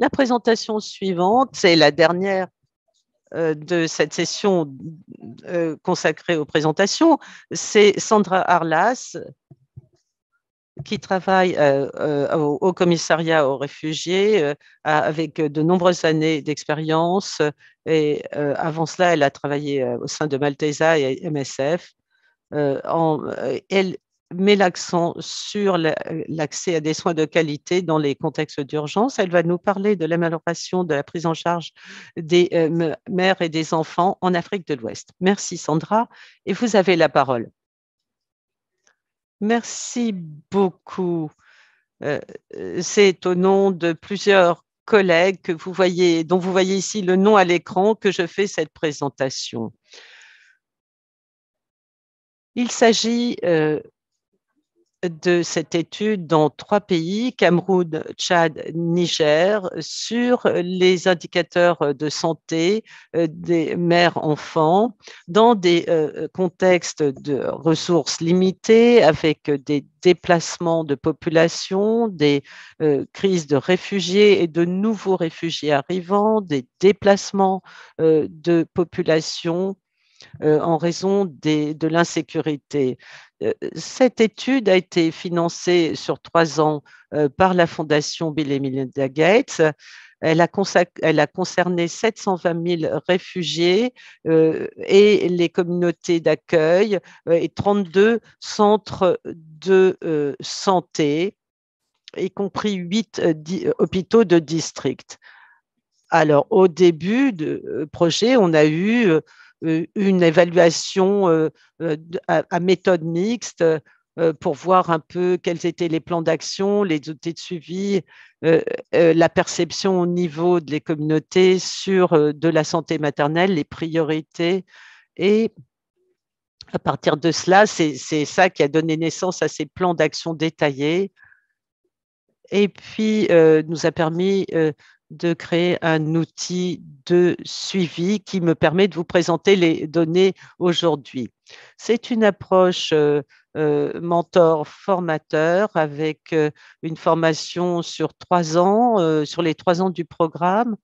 La présentation suivante, c'est la dernière euh, de cette session euh, consacrée aux présentations, c'est Sandra Arlas, qui travaille euh, au, commissariat aux réfugiés avec de nombreuses années d'expérience. Et avant cela, elle a travaillé au sein de Maltesa et MSF. elle met l'accent sur l'accès à des soins de qualité dans les contextes d'urgence. Elle va nous parler de l'amélioration de la prise en charge des euh, mères et des enfants en Afrique de l'Ouest. Merci Sandra et vous avez la parole. Merci beaucoup. Euh, euh, c'est au nom de plusieurs collègues que vous voyez, dont vous voyez ici le nom à l'écran que je fais cette présentation. Il s'agit de cette étude dans trois pays, Cameroun, Tchad, Niger, sur euh, les indicateurs euh, de santé euh, des mères-enfants dans des contextes de ressources limitées, avec des déplacements de population, des crises de réfugiés et de nouveaux réfugiés arrivants, des déplacements de population euh, en raison de l'insécurité. Euh, cette étude a été financée sur trois ans euh, par la Fondation Bill et Melinda Gates. Elle a, concerné 720 000 réfugiés et les communautés d'accueil et 32 centres de santé, y compris 8 hôpitaux de district. Alors, au début du projet, on a eu euh, une évaluation euh, euh, à, méthode mixte pour voir un peu quels étaient les plans d'action, les outils de suivi, la perception au niveau des communautés sur de la santé maternelle, les priorités. Et à partir de cela, c'est ça qui a donné naissance à ces plans d'action détaillés. Et puis, nous a permis de créer un outil de suivi qui me permet de vous présenter les données aujourd'hui. C'est une approche euh, euh, mentor-formateur avec euh, une formation sur trois ans, sur les trois ans du programme,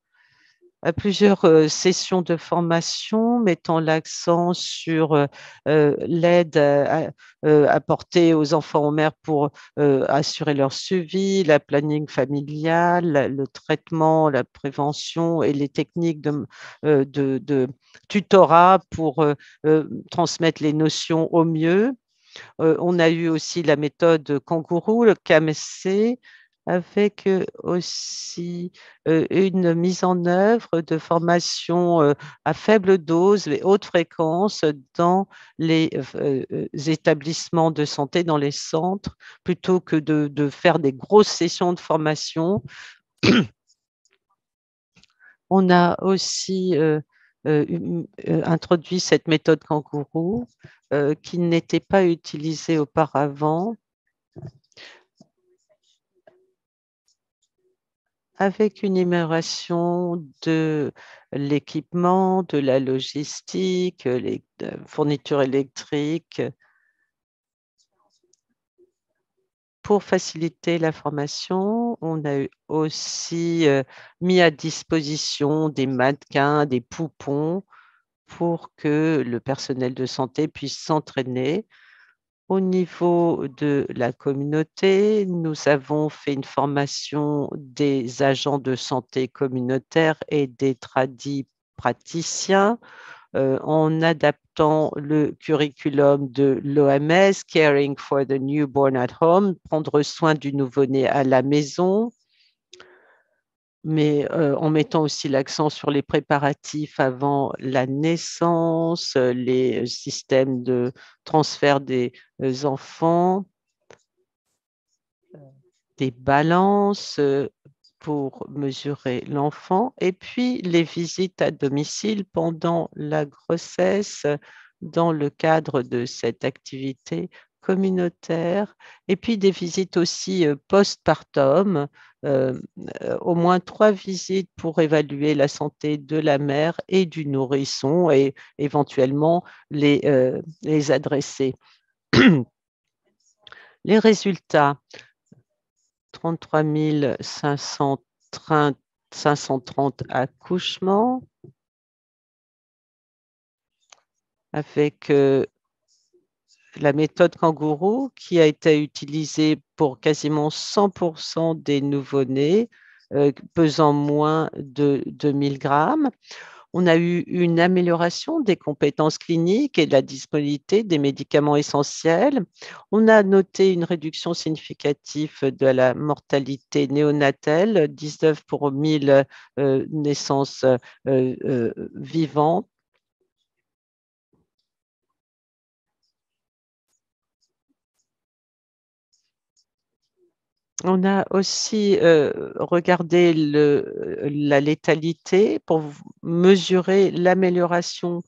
à plusieurs sessions de formation mettant l'accent sur l'aide apportée aux enfants aux mères pour assurer leur suivi, la planning familiale, le traitement, la prévention et les techniques de, tutorat pour transmettre les notions au mieux. on a eu aussi la méthode kangourou, le KMSC, avec aussi euh, une mise en œuvre de formation euh, à faible dose et haute fréquence dans les euh, établissements de santé, dans les centres, plutôt que de, de faire des grosses sessions de formation. On a aussi introduit cette méthode kangourou qui n'était pas utilisée auparavant avec une amélioration de l'équipement, de la logistique, euh, les fournitures électriques, euh, pour faciliter la formation, on a aussi euh, mis à disposition des mannequins, des poupons pour que le personnel de santé puisse s'entraîner au niveau de la communauté, nous avons fait une formation des agents de santé communautaire et des tradis praticiens euh, en adaptant le curriculum de l'OMS, Caring for the Newborn at Home, prendre soin du nouveau-né à la maison, mais en mettant aussi l'accent sur les préparatifs avant la naissance, les systèmes de transfert des enfants, des balances pour mesurer l'enfant, et puis les visites à domicile pendant la grossesse dans le cadre de cette activité communautaire et puis des visites aussi euh, postpartum, partum euh, euh, au moins trois visites pour évaluer la santé de la mère et du nourrisson et éventuellement les, adresser. les résultats, 33 530, accouchements avec la méthode kangourou qui a été utilisée pour quasiment 100% des nouveau-nés euh, pesant moins de 2000 grammes. On a eu une amélioration des compétences cliniques et de la disponibilité des médicaments essentiels. On a noté une réduction significative de la mortalité néonatale, 19 pour 1000 euh, naissances euh, vivantes. On a aussi euh, regardé euh, la létalité pour mesurer l'amélioration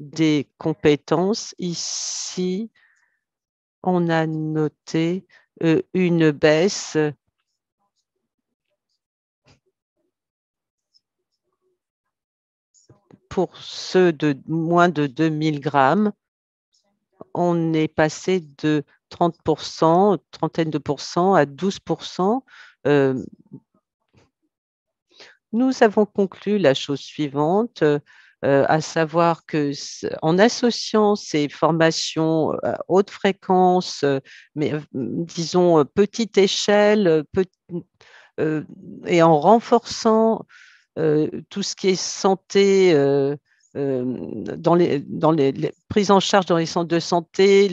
des compétences. Ici, on a noté euh, une baisse pour ceux de moins de 2000 grammes. On est passé de 30%, trentaine de pourcents à 12%. Euh, nous avons conclu la chose suivante, euh, à savoir que en associant ces formations à euh, haute fréquence, mais disons petite échelle, et en renforçant tout ce qui est santé euh, dans les, prises en charge dans les centres de santé,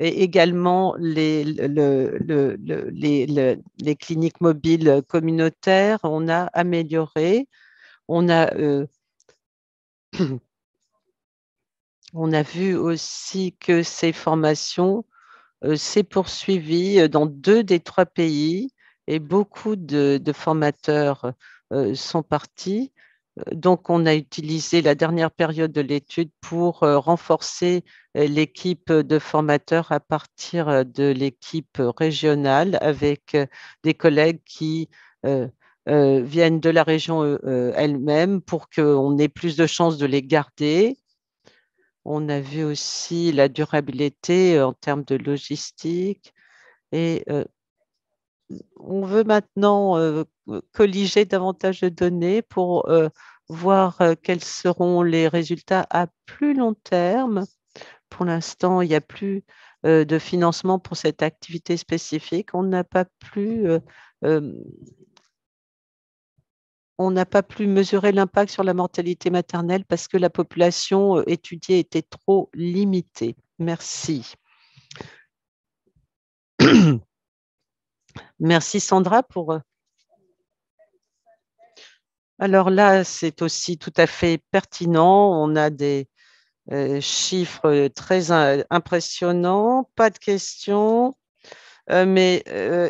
et également les, cliniques mobiles communautaires, on a amélioré, on a, euh, on a vu aussi que ces formations euh, s'est poursuivie dans deux des trois pays et beaucoup de, formateurs sont partis euh, donc, on a utilisé la dernière période de l'étude pour euh, renforcer euh, l'équipe de formateurs à partir de l'équipe régionale avec des collègues qui viennent de la région elle-même pour qu'on ait plus de chances de les garder. On a vu aussi la durabilité en termes de logistique et on veut maintenant euh, colliger davantage de données pour euh, voir euh, quels seront les résultats à plus long terme. Pour l'instant, il n'y a plus de financement pour cette activité spécifique. On n'a pas plus on n'a pas pu mesurer l'impact sur la mortalité maternelle parce que la population étudiée était trop limitée. Merci. Merci Sandra pour. Euh, Alors là, c'est aussi tout à fait pertinent. On a des euh, chiffres très impressionnants. Pas de questions. Euh, mais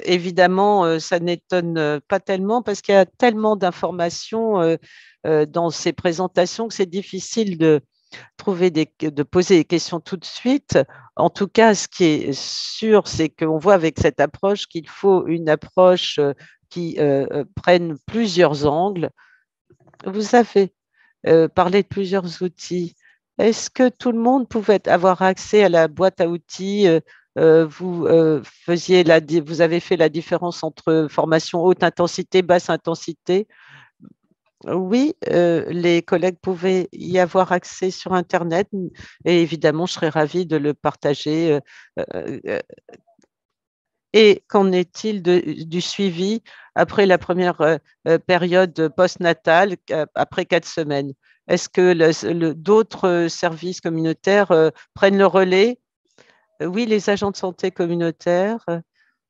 évidemment, ça n'étonne pas tellement parce qu'il y a tellement d'informations dans ces présentations que c'est difficile de trouver de poser des questions tout de suite. En tout cas, ce qui est sûr, c'est qu'on voit avec cette approche qu'il faut une approche euh, qui euh, euh, prenne plusieurs angles. Vous avez parlé de plusieurs outils. Est-ce que tout le monde pouvait avoir accès à la boîte à outils vous, faisiez la, vous avez fait la différence entre formation haute intensité, basse intensité oui, euh, les collègues pouvaient y avoir accès sur Internet et évidemment, je serais ravie de le partager. Euh, euh, et qu'en est-il du suivi après la première période postnatale, après quatre semaines Est-ce que d'autres services communautaires prennent le relais Oui, les agents de santé communautaires,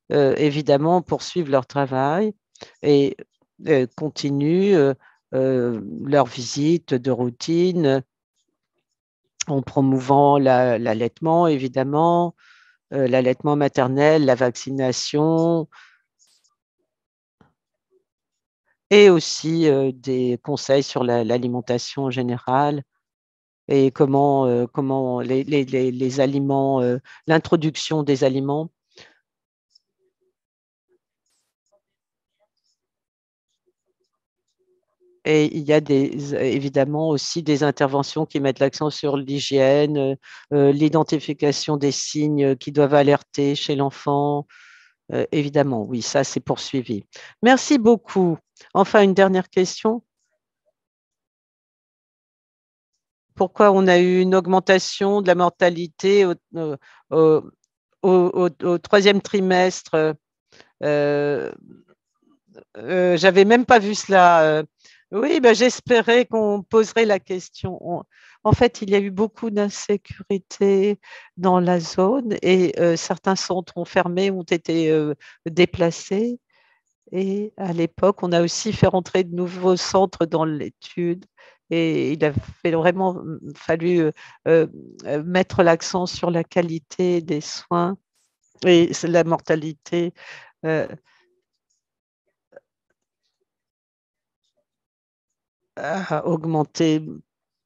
évidemment, poursuivent leur travail et continuent euh, leurs visites de routine, en promouvant l'allaitement, évidemment, euh, l'allaitement maternel, la vaccination, et aussi euh, des conseils sur l'alimentation générale en général et comment, comment les aliments, l'introduction des aliments Et il y a des, euh, évidemment aussi des interventions qui mettent l'accent sur l'hygiène, euh, euh, l'identification des signes qui doivent alerter chez l'enfant. évidemment, oui, ça c'est poursuivi. Merci beaucoup. Enfin, une dernière question. Pourquoi on a eu une augmentation de la mortalité au, troisième trimestre euh, j'avais même pas vu cela. Oui, ben j'espérais qu'on poserait la question. en fait, il y a eu beaucoup d'insécurité dans la zone et euh, certains centres ont fermé, ont été euh, déplacés. Et à l'époque, on a aussi fait rentrer de nouveaux centres dans l'étude. Et il a vraiment mm, fallu euh, mettre l'accent sur la qualité des soins et la mortalité. a augmenté.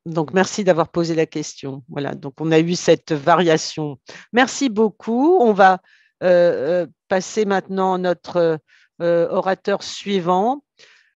Donc, merci d'avoir posé la question. Voilà, donc on a eu cette variation. Merci beaucoup. On va euh, euh, passer maintenant à notre euh, orateur suivant.